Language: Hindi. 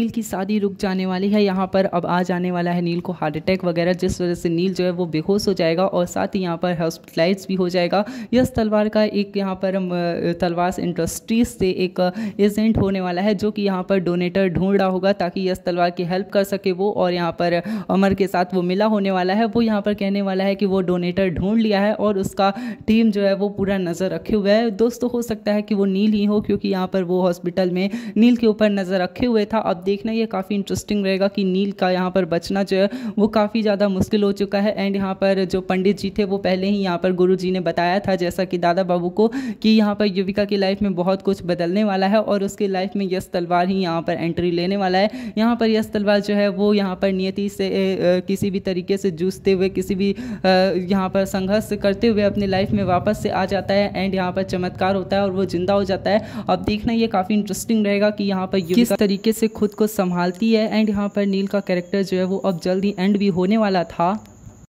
नील की शादी रुक जाने वाली है यहाँ पर अब आ जाने वाला है नील को हार्ट अटैक वगैरह जिस वजह से नील जो है वो बेहोश हो जाएगा और साथ ही यहाँ पर हॉस्पिटलाइज भी हो जाएगा यस तलवार का एक यहाँ पर तलवार इंडस्ट्रीज से एक एजेंट होने वाला है जो कि यहाँ पर डोनेटर ढूंढ रहा होगा ताकि यस तलवार की हेल्प कर सके वो और यहाँ पर अमर के साथ वो मिला होने वाला है वो यहाँ पर कहने वाला है कि वो डोनेटर ढूंढ लिया है और उसका टीम जो है वो पूरा नज़र रखे हुए है दोस्तों हो सकता है कि वो नील ही हो क्योंकि यहाँ पर वो हॉस्पिटल में नील के ऊपर नज़र रखे हुए था अब देखना यह काफ़ी इंटरेस्टिंग रहेगा कि नील का यहाँ पर बचना जो है वो काफ़ी ज़्यादा मुश्किल हो चुका है एंड यहाँ पर जो पंडित जी थे वो पहले ही यहाँ पर गुरु जी ने बताया था जैसा कि दादा बाबू को कि यहाँ पर युविका की लाइफ में बहुत कुछ बदलने वाला है और उसके लाइफ में यश तलवार ही यहाँ पर एंट्री लेने वाला है यहाँ पर यश तलवार जो है वो यहाँ पर नियति से किसी भी तरीके से जूझते हुए किसी भी यहाँ पर संघर्ष करते हुए अपनी लाइफ में वापस से आ जाता है एंड यहाँ पर चमत्कार होता है और वो जिंदा हो जाता है अब देखना ये काफ़ी इंटरेस्टिंग रहेगा कि यहाँ पर किस तरीके से खुद को संभालती है एंड यहाँ पर नील का कैरेक्टर जो है वो अब जल्द ही एंड भी होने वाला था